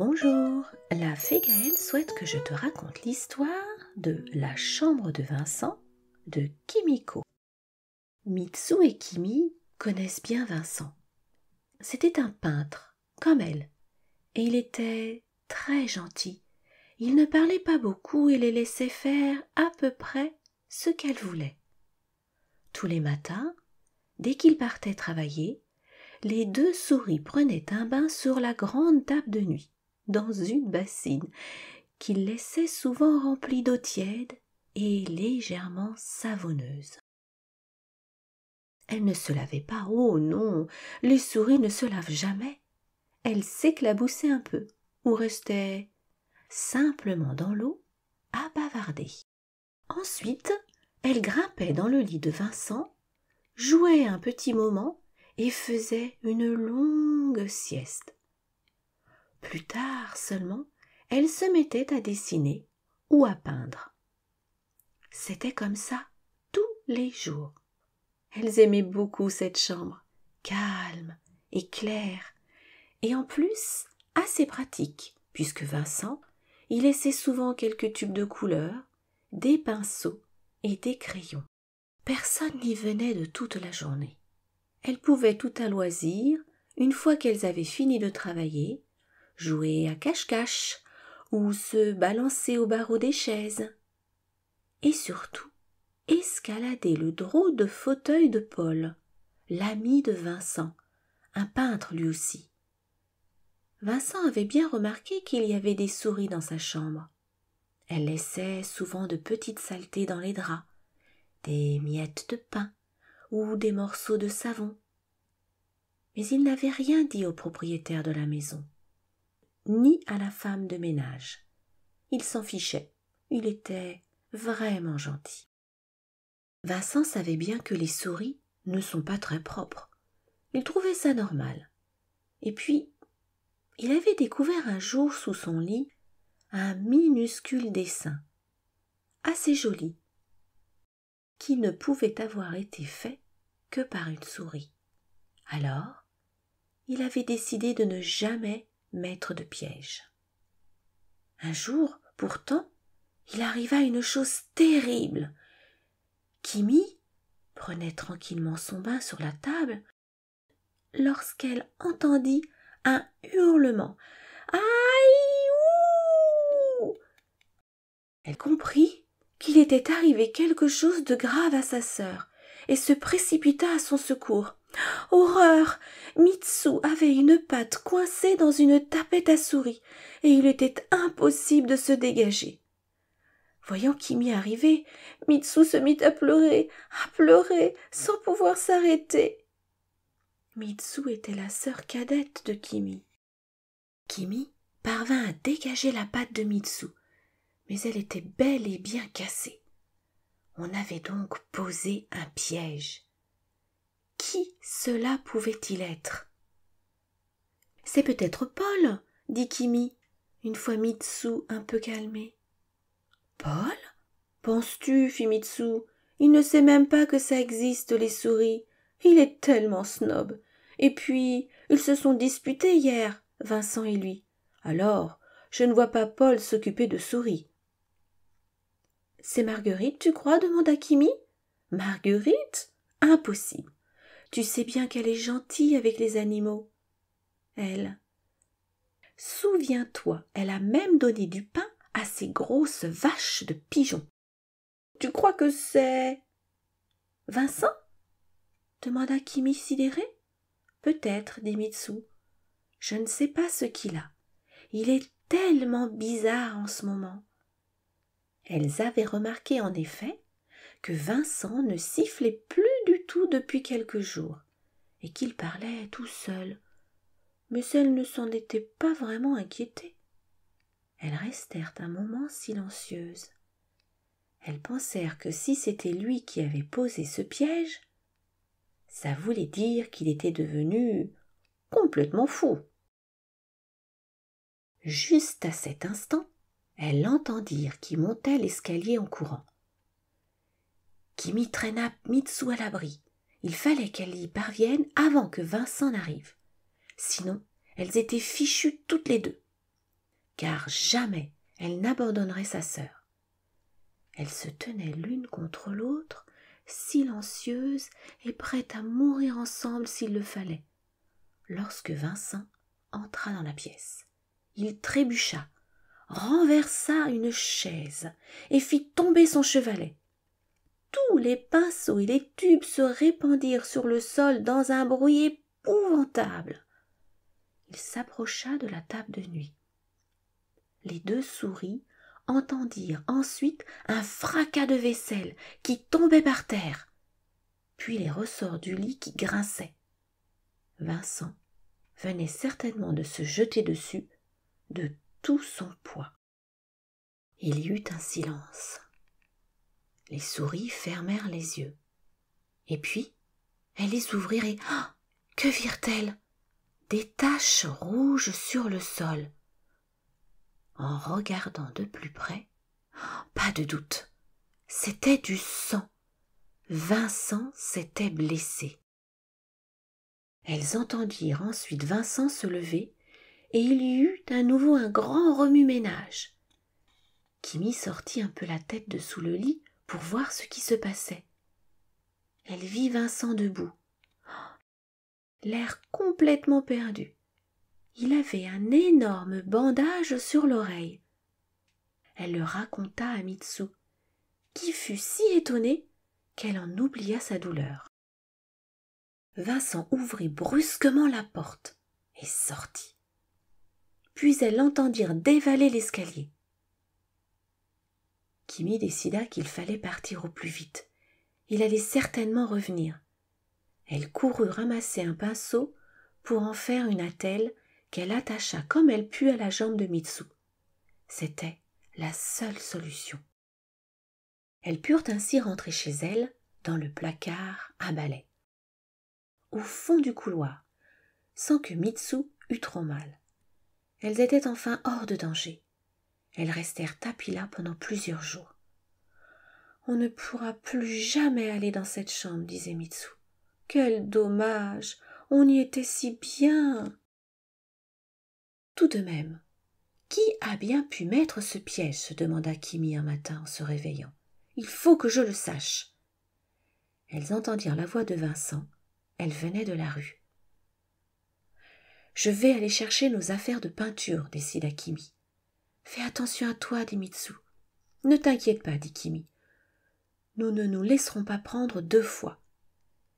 Bonjour, la fée souhaite que je te raconte l'histoire de La chambre de Vincent de Kimiko. Mitsu et Kimi connaissent bien Vincent. C'était un peintre, comme elle, et il était très gentil. Il ne parlait pas beaucoup et les laissait faire à peu près ce qu'elle voulait. Tous les matins, dès qu'ils partaient travailler, les deux souris prenaient un bain sur la grande table de nuit dans une bassine qu'il laissait souvent remplie d'eau tiède et légèrement savonneuse. Elle ne se lavait pas, oh non, les souris ne se lavent jamais. Elle s'éclaboussait un peu, ou restait simplement dans l'eau à bavarder. Ensuite, elle grimpait dans le lit de Vincent, jouait un petit moment et faisait une longue sieste, plus tard seulement, elles se mettait à dessiner ou à peindre. C'était comme ça tous les jours. Elles aimaient beaucoup cette chambre, calme et claire, et en plus assez pratique, puisque Vincent y laissait souvent quelques tubes de couleurs, des pinceaux et des crayons. Personne n'y venait de toute la journée. Elles pouvaient tout à loisir, une fois qu'elles avaient fini de travailler, jouer à cache-cache ou se balancer au barreau des chaises. Et surtout, escalader le drôle de fauteuil de Paul, l'ami de Vincent, un peintre lui aussi. Vincent avait bien remarqué qu'il y avait des souris dans sa chambre. Elle laissait souvent de petites saletés dans les draps, des miettes de pain ou des morceaux de savon. Mais il n'avait rien dit au propriétaire de la maison ni à la femme de ménage. Il s'en fichait. Il était vraiment gentil. Vincent savait bien que les souris ne sont pas très propres. Il trouvait ça normal. Et puis, il avait découvert un jour sous son lit un minuscule dessin, assez joli, qui ne pouvait avoir été fait que par une souris. Alors, il avait décidé de ne jamais maître de piège. Un jour, pourtant, il arriva une chose terrible. Kimi prenait tranquillement son bain sur la table lorsqu'elle entendit un hurlement. Aïe Elle comprit qu'il était arrivé quelque chose de grave à sa sœur et se précipita à son secours. Horreur Mitsu avait une patte coincée dans une tapette à souris, et il était impossible de se dégager. Voyant Kimi arriver, Mitsu se mit à pleurer, à pleurer, sans pouvoir s'arrêter. Mitsu était la sœur cadette de Kimi. Kimi parvint à dégager la patte de Mitsu, mais elle était belle et bien cassée. On avait donc posé un piège. Qui cela pouvait-il être C'est peut-être Paul, dit Kimi, une fois Mitsou un peu calmé. Paul Penses-tu, fit Mitsou, « il ne sait même pas que ça existe, les souris. Il est tellement snob. Et puis, ils se sont disputés hier, Vincent et lui. Alors, je ne vois pas Paul s'occuper de souris. C'est Marguerite, tu crois demanda Kimi. Marguerite Impossible. Tu sais bien qu'elle est gentille avec les animaux. Elle. Souviens-toi, elle a même donné du pain à ces grosses vaches de pigeons. Tu crois que c'est. Vincent demanda Kimi sidéré. Peut-être, dit Mitsou. Je ne sais pas ce qu'il a. Il est tellement bizarre en ce moment. Elles avaient remarqué en effet que Vincent ne sifflait plus tout depuis quelques jours, et qu'il parlait tout seul. Mais elles ne s'en était pas vraiment inquiétée. Elles restèrent un moment silencieuses. Elles pensèrent que si c'était lui qui avait posé ce piège, ça voulait dire qu'il était devenu complètement fou. Juste à cet instant, elles l'entendirent qui montait l'escalier en courant qui mit traîna Mitsou à l'abri. Il fallait qu'elle y parvienne avant que Vincent n'arrive. Sinon, elles étaient fichues toutes les deux. Car jamais elle n'abandonnerait sa sœur. Elles se tenaient l'une contre l'autre, silencieuses et prêtes à mourir ensemble s'il le fallait. Lorsque Vincent entra dans la pièce, il trébucha, renversa une chaise et fit tomber son chevalet tous les pinceaux et les tubes se répandirent sur le sol dans un bruit épouvantable. Il s'approcha de la table de nuit. Les deux souris entendirent ensuite un fracas de vaisselle qui tombait par terre, puis les ressorts du lit qui grinçaient. Vincent venait certainement de se jeter dessus de tout son poids. Il y eut un silence. Les souris fermèrent les yeux. Et puis, elles les ouvrirent et oh, que virent-elles Des taches rouges sur le sol. En regardant de plus près, oh, pas de doute, c'était du sang. Vincent s'était blessé. Elles entendirent ensuite Vincent se lever, et il y eut à nouveau un grand remue-ménage. Kimi sortit un peu la tête de sous le lit pour voir ce qui se passait. Elle vit Vincent debout, l'air complètement perdu. Il avait un énorme bandage sur l'oreille. Elle le raconta à Mitsu, qui fut si étonné qu'elle en oublia sa douleur. Vincent ouvrit brusquement la porte et sortit. Puis elles l'entendirent dévaler l'escalier. Kimi décida qu'il fallait partir au plus vite. Il allait certainement revenir. Elle courut ramasser un pinceau pour en faire une attelle qu'elle attacha comme elle put à la jambe de Mitsu. C'était la seule solution. Elles purent ainsi rentrer chez elles, dans le placard à balai. Au fond du couloir, sans que Mitsu eût trop mal. Elles étaient enfin hors de danger. Elles restèrent tapis là pendant plusieurs jours. On ne pourra plus jamais aller dans cette chambre, disait Mitsu. Quel dommage. On y était si bien. Tout de même, qui a bien pu mettre ce piège se demanda Kimi un matin en se réveillant. Il faut que je le sache. Elles entendirent la voix de Vincent. Elle venait de la rue. Je vais aller chercher nos affaires de peinture, décida Kimi. Fais attention à toi, Mitsou. Ne t'inquiète pas, dit Kimi. Nous ne nous laisserons pas prendre deux fois.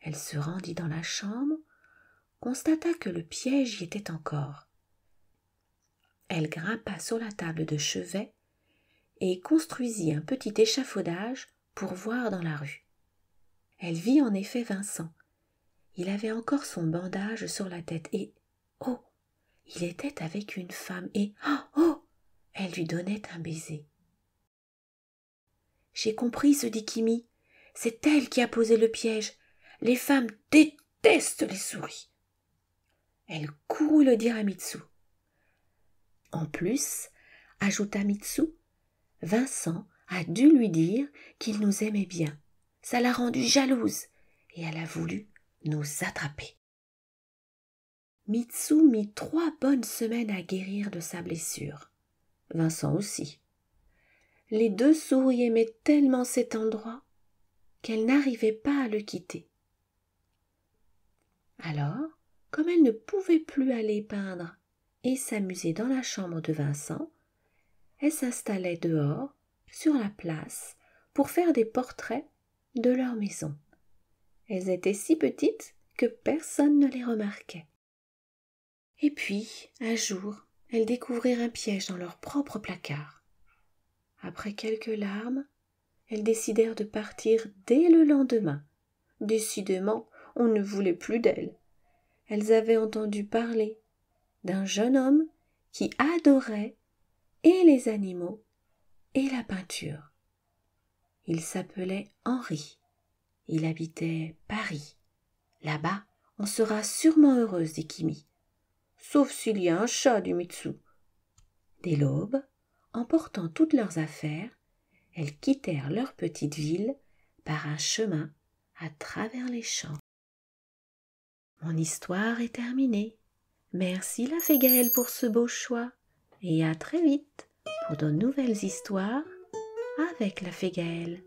Elle se rendit dans la chambre, constata que le piège y était encore. Elle grimpa sur la table de chevet et construisit un petit échafaudage pour voir dans la rue. Elle vit en effet Vincent. Il avait encore son bandage sur la tête et oh Il était avec une femme et oh, oh elle lui donnait un baiser. J'ai compris, se dit Kimi. C'est elle qui a posé le piège. Les femmes détestent les souris. Elle courut le dire à Mitsu. En plus, ajouta Mitsou, Vincent a dû lui dire qu'il nous aimait bien. Ça l'a rendue jalouse et elle a voulu nous attraper. Mitsou mit trois bonnes semaines à guérir de sa blessure. Vincent aussi. Les deux souris aimaient tellement cet endroit qu'elles n'arrivaient pas à le quitter. Alors, comme elles ne pouvaient plus aller peindre et s'amuser dans la chambre de Vincent, elles s'installaient dehors, sur la place, pour faire des portraits de leur maison. Elles étaient si petites que personne ne les remarquait. Et puis, un jour, elles découvrirent un piège dans leur propre placard. Après quelques larmes, elles décidèrent de partir dès le lendemain. Décidément, on ne voulait plus d'elles. Elles avaient entendu parler d'un jeune homme qui adorait et les animaux et la peinture. Il s'appelait Henri. Il habitait Paris. Là-bas, on sera sûrement heureuse, dit Kimi sauf s'il y a un chat du Mitsu. Dès l'aube, emportant toutes leurs affaires, elles quittèrent leur petite ville par un chemin à travers les champs. Mon histoire est terminée. Merci la fée pour ce beau choix et à très vite pour de nouvelles histoires avec la fée Gaëlle.